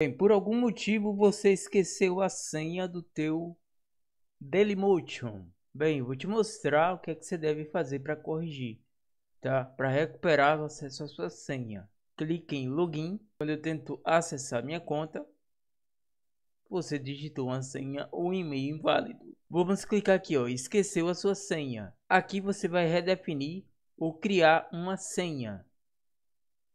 Bem, por algum motivo você esqueceu a senha do teu Dailymotion. Bem, vou te mostrar o que é que você deve fazer para corrigir, tá? Para recuperar o acesso à sua senha. Clique em login. Quando eu tento acessar minha conta, você digitou uma senha ou um e-mail inválido. Vamos clicar aqui, ó, esqueceu a sua senha. Aqui você vai redefinir ou criar uma senha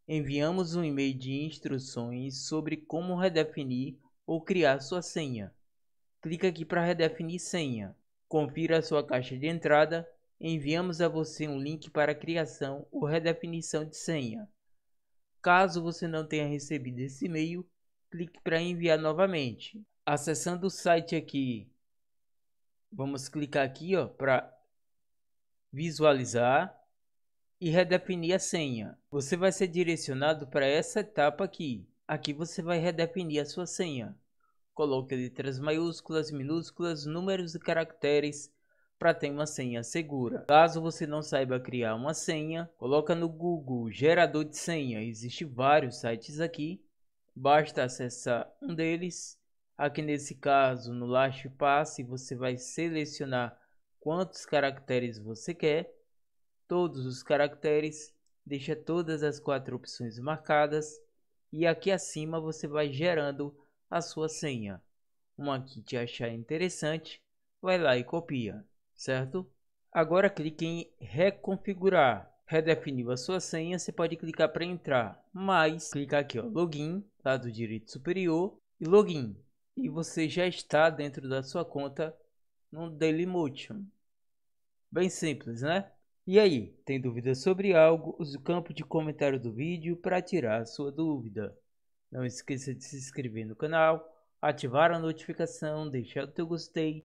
enviamos um e-mail de instruções sobre como redefinir ou criar sua senha. Clique aqui para redefinir senha. Confira a sua caixa de entrada. Enviamos a você um link para criação ou redefinição de senha. Caso você não tenha recebido esse e-mail, clique para enviar novamente. Acessando o site aqui, vamos clicar aqui para visualizar e redefinir a senha. Você vai ser direcionado para essa etapa aqui. Aqui você vai redefinir a sua senha. Coloque letras maiúsculas, minúsculas, números e caracteres para ter uma senha segura. Caso você não saiba criar uma senha, coloca no Google gerador de senha. Existem vários sites aqui. Basta acessar um deles. Aqui nesse caso, no LastPass você vai selecionar quantos caracteres você quer todos os caracteres, deixa todas as quatro opções marcadas e aqui acima você vai gerando a sua senha. Uma que te achar interessante, vai lá e copia, certo? Agora clique em reconfigurar. Redefiniu a sua senha, você pode clicar para entrar, mas clica aqui ó, login, lado tá, direito superior e login. E você já está dentro da sua conta no Dailymotion. Bem simples, né? E aí, tem dúvida sobre algo? Use o campo de comentário do vídeo para tirar sua dúvida. Não esqueça de se inscrever no canal, ativar a notificação, deixar o teu gostei